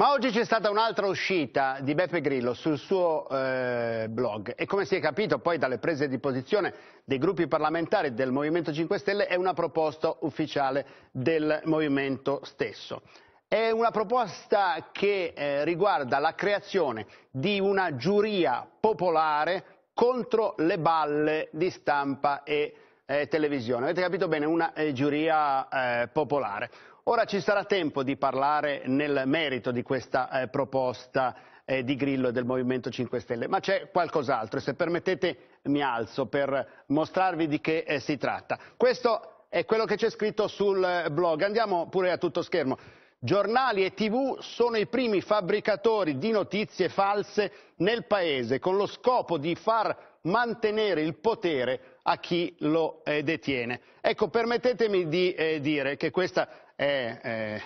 Ma oggi c'è stata un'altra uscita di Beppe Grillo sul suo eh, blog e come si è capito poi dalle prese di posizione dei gruppi parlamentari del Movimento 5 Stelle è una proposta ufficiale del Movimento stesso. È una proposta che eh, riguarda la creazione di una giuria popolare contro le balle di stampa e eh, televisione. Avete capito bene? Una eh, giuria eh, popolare. Ora ci sarà tempo di parlare nel merito di questa eh, proposta eh, di Grillo e del Movimento 5 Stelle, ma c'è qualcos'altro e se permettete mi alzo per mostrarvi di che si tratta. Questo è quello che c'è scritto sul blog, andiamo pure a tutto schermo. Giornali e tv sono i primi fabbricatori di notizie false nel paese con lo scopo di far mantenere il potere a chi lo eh, detiene. Ecco, permettetemi di eh, dire che questa è, eh,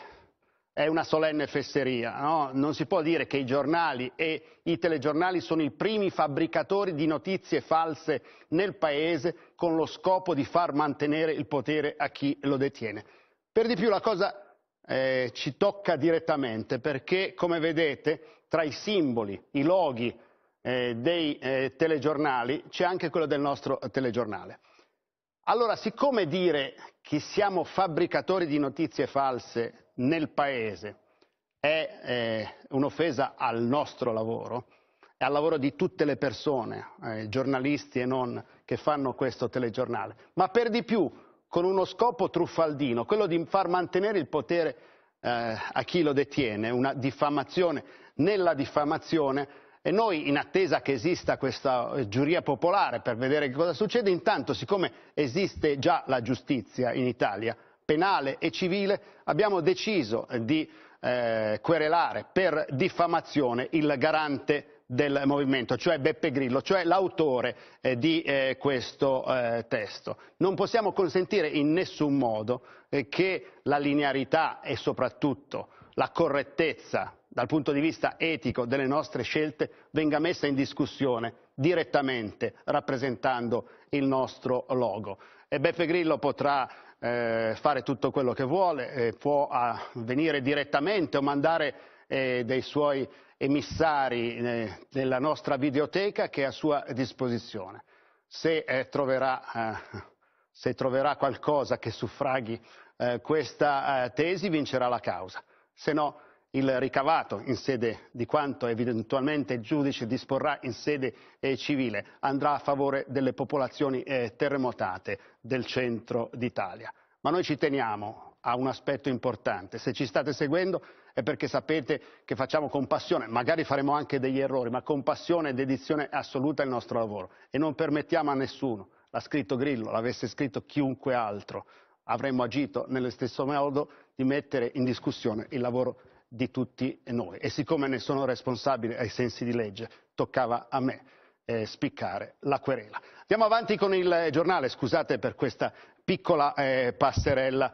è una solenne fesseria, no? non si può dire che i giornali e i telegiornali sono i primi fabbricatori di notizie false nel Paese con lo scopo di far mantenere il potere a chi lo detiene. Per di più la cosa eh, ci tocca direttamente perché, come vedete, tra i simboli, i loghi, eh, dei eh, telegiornali, c'è anche quello del nostro telegiornale. Allora, siccome dire che siamo fabbricatori di notizie false nel Paese è eh, un'offesa al nostro lavoro, e al lavoro di tutte le persone, eh, giornalisti e non, che fanno questo telegiornale, ma per di più con uno scopo truffaldino, quello di far mantenere il potere eh, a chi lo detiene, una diffamazione nella diffamazione, e noi, in attesa che esista questa eh, giuria popolare per vedere che cosa succede, intanto, siccome esiste già la giustizia in Italia, penale e civile, abbiamo deciso eh, di eh, querelare per diffamazione il garante del movimento, cioè Beppe Grillo, cioè l'autore eh, di eh, questo eh, testo. Non possiamo consentire in nessun modo che la linearità e soprattutto la correttezza dal punto di vista etico delle nostre scelte venga messa in discussione direttamente rappresentando il nostro logo. E Beppe Grillo potrà eh, fare tutto quello che vuole, eh, può ah, venire direttamente o mandare eh, dei suoi emissari nella eh, nostra videoteca che è a sua disposizione. Se, eh, troverà, eh, se troverà, qualcosa che suffraghi questa tesi vincerà la causa, se no il ricavato in sede di quanto eventualmente il giudice disporrà in sede eh, civile andrà a favore delle popolazioni eh, terremotate del centro d'Italia. Ma noi ci teniamo a un aspetto importante, se ci state seguendo è perché sapete che facciamo con passione, magari faremo anche degli errori, ma con passione e dedizione assoluta il nostro lavoro e non permettiamo a nessuno, l'ha scritto Grillo, l'avesse scritto chiunque altro, avremmo agito nello stesso modo di mettere in discussione il lavoro di tutti noi e siccome ne sono responsabile ai sensi di legge toccava a me eh, spiccare la querela. Andiamo avanti con il eh, giornale, scusate per questa piccola eh, passerella